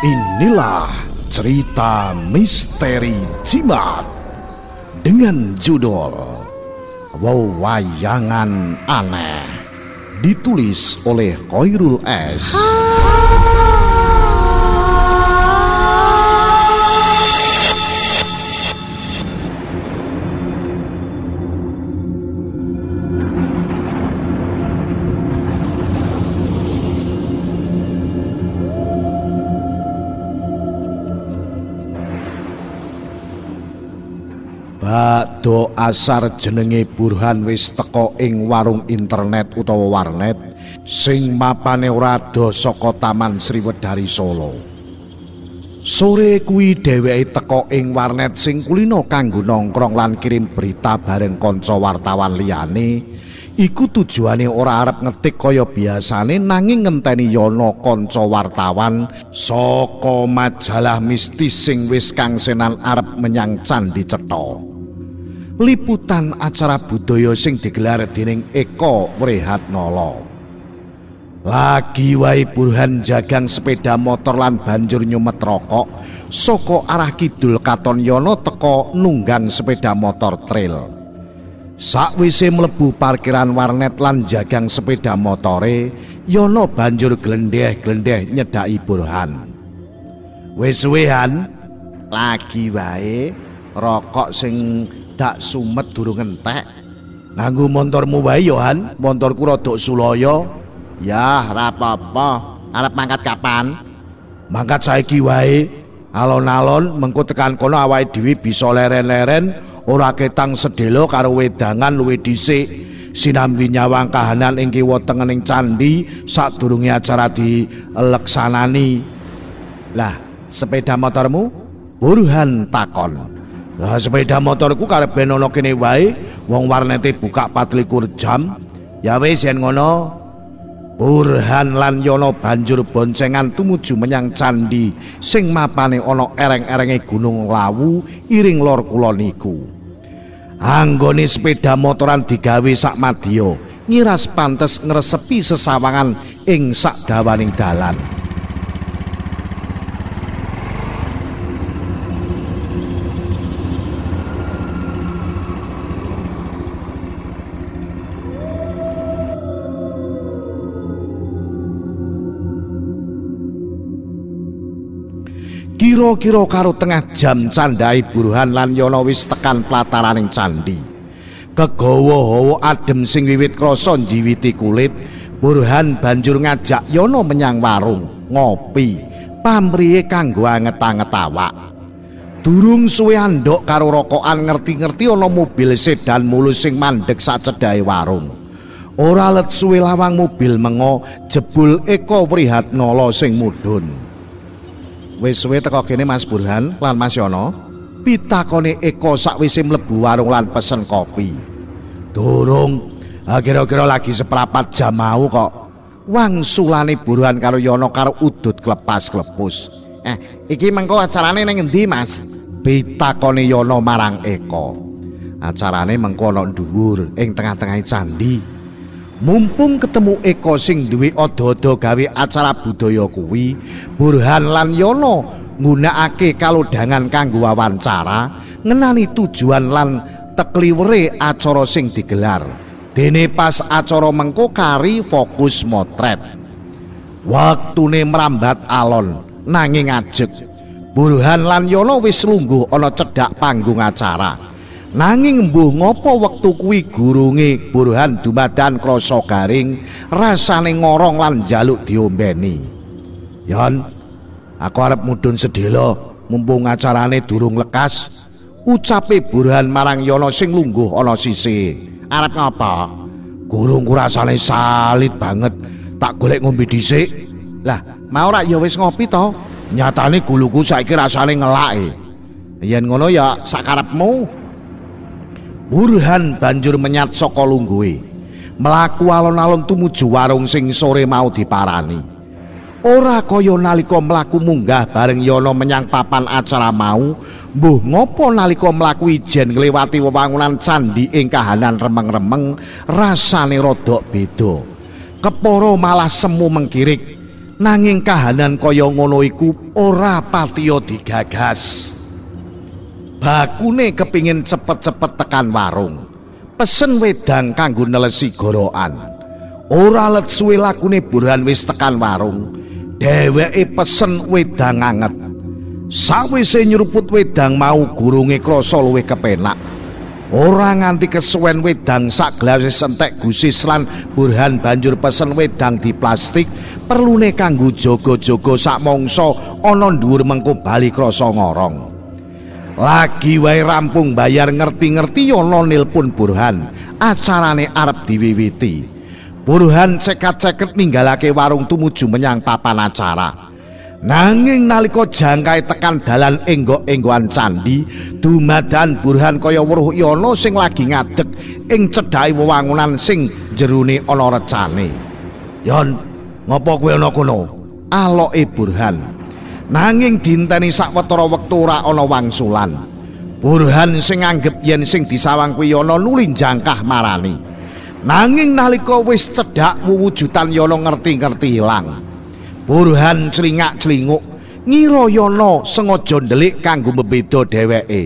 Inilah cerita misteri jimat dengan judul Wewayangan Aneh ditulis oleh Koirul S. Ah. Bakdo asar jenenge Burhan wis teko ing warung internet utawa warnet sing mapane ora saka Taman Sriwedari Solo. Sore kuwi dheweke teko ing warnet sing kulino kanggo nongkrong lan kirim berita bareng kanca wartawan liyane. Iku tujuane ora arep ngetik kaya biasane nanging ngenteni yana kanca wartawan saka majalah mistis sing wis kangsenan arep menyang candi cetha. liputan acara budaya sing digelar dening Eko Prihatnala. Lagi wae Burhan jagang sepeda motor lan banjur nyumet rokok arah kidul Katon Yono teko nunggang sepeda motor trail. Sakwise mlebu parkiran warnet lan jagang sepeda motore, Yono banjur glendeh-glendeh nyedai Burhan. Wis suwe lagi wae rokok sing dak sumet durung entek. nganggu montormu wae yo Han, montorku Rodok Suloyo, Yah, ra apa-apa. Arep mangkat kapan? Mangkat saiki wae. Alon-alon mengko tekan kono awake dhewe bisa leren-leren, ora ketang sedelo karo wedangan luwe dhisik. Sinambi nyawang kahanan ing kiwa tengening candi sadurunge acara di dileksanani. Lah, sepeda motormu? buruhan takon. Nah, sepeda motorku karep ben ono kene wae, wong warnete buka 24 jam. Ya wis yen ngono, Burhan lan Yono banjur boncengan tumuju menyang candi sing mapane ono ereng-erenge Gunung Lawu iring lor kulon niku. Anggone sepeda motoran digawe sak ngiras pantes ngresepi sesawangan ing sak dalan. kira-kira karo tengah jam candhai buruhan lan yono wis tekan plataraning candi kegawa-hawa adem sing wiwit krasa jiwiti kulit buruhan banjur ngajak yono menyang warung ngopi pamrihe kanggo angetang-angetawak durung suwe andhok karo rokokan ngerti-ngerti ana mobil sedan mulus sing mandek sak cedhake warung ora let suwe lawang mobil mengo jebul Eko Prihatnolo sing mudhun Wis suwe teko kene Mas Burhan lan Mas Yono. Pitakone Eko sakwise mlebu warung lan pesen kopi. Durung kira-kira lagi seprapat jam mau kok wangsulane Burhan karo Yono karo udut klepas-klepus. Eh, iki mengko acarane nang endi, Mas? Pitakone Yono marang Eko. Acarane mengko ana dhuwur ing tengah-tengahing candi. Mumpung ketemu Eko sing duwe ada-ada gawe acara budaya kuwi, Burhan lan Yono nggunakake kalodhangan kanggo wawancara ngenani tujuan lan tekliwere acara sing digelar. Dene pas acara mengko kari fokus motret. Waktune mrambat alon nanging ajeg. Burhan lan Yono wis lungguh ana cedhak panggung acara. Nanging mboh ngopo wektu kuwi gurunge buruhan dumadan krasa garing, rasane ngorong lan njaluk diombeni. Yan, aku arep mudhun sedhela mumpung acarane durung lekas, ucape buruhan marang Yono sing lungguh ana sisi. Arep ngapa? Gurungku rasane salit banget, tak golek ngombe dhisik. Lah, mau ra ya wis ngopi to? Nyatane guluku saiki rasane ngelake. Yen ngono ya sakarepmu. Burhan banjur menyat saka lungguhe. Mlaku alon-alon tumuju warung sing sore mau diparani. Ora kaya nalika mlaku munggah bareng Yono menyang papan acara mau, mbuh ngopo nalika mlaku ijen ngliwati wewangunan candi ing kahanan remeng-remeng, rasane rodok beda. Keporo malah semu mengkirik. Nanging kahanan kaya ngono iku ora patiyo digagas. bakune kepingin cepet-cepet tekan warung pesen wedang kanggo nelesi gorokan ora let suwe lakune Burhan wis tekan warung dheweke pesen wedang anget sawise nyeruput wedang mau gurunge krasa luwih kepenak ora nganti kesuwen wedang sak gelas sentek gusis lan Burhan banjur pesen wedang di plastik perlune kanggo jogo-jogo sak mongso ana dhuwur mengko bali krasa ngorong Lagi wae rampung bayar ngerti-ngerti yo nilpun pun Burhan. Acarane arep diwiwiti. Burhan cekat-ceket ninggalake warung tumuju menyang papan acara. Nanging nalika jangkai tekan dalan enggo-enggoan candi, dumadan Burhan kaya weruh yono sing lagi ngadeg ing cedhake wewangunan sing jerune ana recane. Yon, ngopo kowe ana kono? Aloke Burhan. nanging dinteni sakwetara wektu ora ana wangsulan Burhan sing anggep yen sing disawang kuwi ana nulin jangkah marani nanging nalika wis cedhak wujutan yana ngerti-ngerti ilang Burhan celingak-celinguk ngira yana sengaja ndelik kanggo mbeda dheweke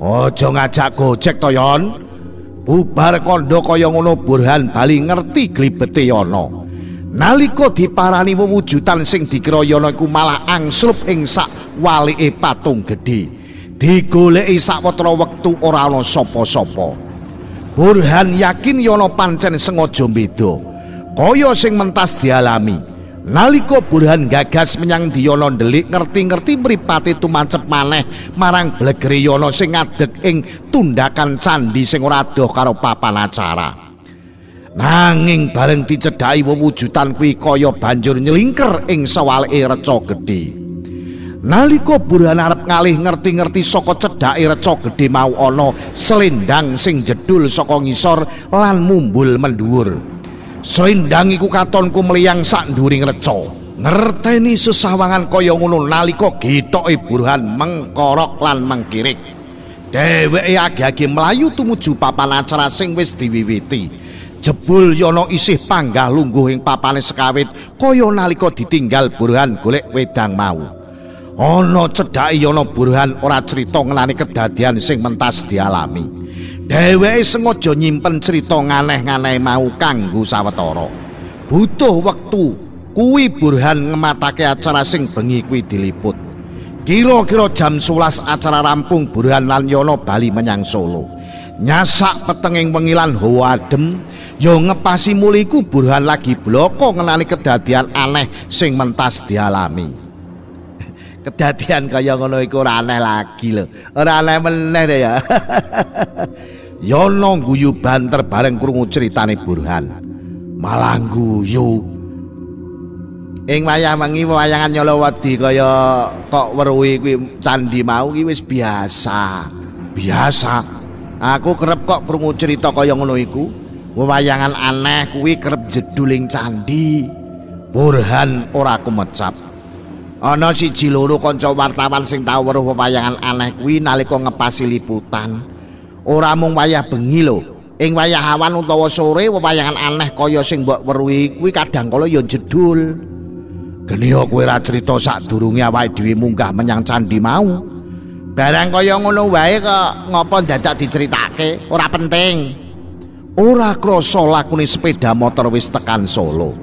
aja ngajak gojek to yon bubar kandha kaya ngono Burhan bali ngerti glibete yana Naliko diparani wewujutan sing dikrayana iku malah angslup ing sak walike patung gedhe digoleki sawetara wektu ora ana sapa-sapa burhan yakin yana pancen sengaja beda kaya sing mentas dialami Naliko burhan gagas menyang diyana ndelik ngerti-ngerti mripate tumancep maneh marang blegere yana sing adeg ing tundakan candi sing ora adoh karo papan acara Nanging bareng dicedhai wewujutan kuwi kaya banjur nyelingker ing sawalike reca gedhe. Nalika Burhan arep ngalih ngerti-ngerti saka cedhake reca gedhe mau ana selendang sing jedul saka ngisor lan mumbul mendhuwur. Selendang iku katon ku mliyang sak nduring reca. Ngerteni sesawangan kaya ngono nalika getoke Burhan mengkorok lan mengkirik. Deweke agi-agi mlayu tumuju papan acara sing wis diwiwiti. Jebul Yono isih panggah lungguh ing papane sekawit kaya nalika ditinggal buruhan golek wedang mau. Ana cedhake Yono buruhan ora cerita ngenani kedadian sing mentas dialami. Dheweke sengaja nyimpen cerita nganeh-nganeh mau kanggo sawetara. Butuh wektu kuwi buruhan ngematake acara sing bengi kuwi diliput. Kira-kira jam 11 acara rampung buruhan lan Yono bali menyang Solo. nyasak petenging wengilan hawa adem ya ngepasi muli kuburan lagi bloko ngenani kedadian aneh sing mentas dialami kedadian kaya ngono iku ora aneh lagi lho ora aneh meneh ya Yono guyu banter bareng krungu ceritane Burhan. Malah guyu. Ing wayah wengi wayangan Nyala Wedi kaya kok weruhi kuwi candi mau kuwi wis biasa. Biasa Aku kerep kok krungu cerita kaya ngono iku. Wewayangan aneh kuwi kerep jeduling candi. Burhan ora kumecap. Ana siji loro kanca wartawan sing tau weruh wewayangan aneh kuwi nalika ngepasi liputan. Ora mung wayah bengi lho. Ing wayah awan utawa sore wewayangan aneh kaya sing mbok weruhi kuwi kadang kala ya jedul. Geni kowe ora crita sadurunge awake dhewe munggah menyang candi mau. Barang kaya ngono wae kok ngapa dadak diceritake? Ora penting. Ora krasa lakune sepeda motor wis tekan Solo.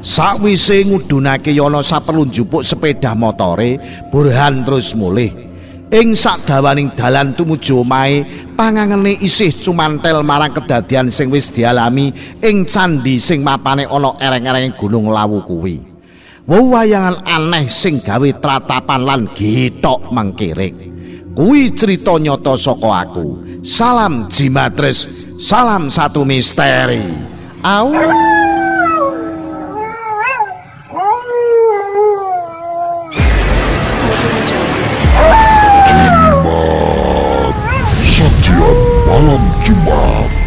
Sakwise ngudunake yana saperlu njupuk sepeda motore, Burhan terus mulih. Ing sadawaning dalan tumuju omahe, pangangene isih cumantel marang kedadian sing wis dialami ing candi sing mapane ana ereng-ereng Gunung Lawu kuwi. Wewayangan aneh sing gawe tratapan lan gethok mangkiring. Kui cerita nyoto soko aku salam jimatres salam satu misteri au Malam Jumat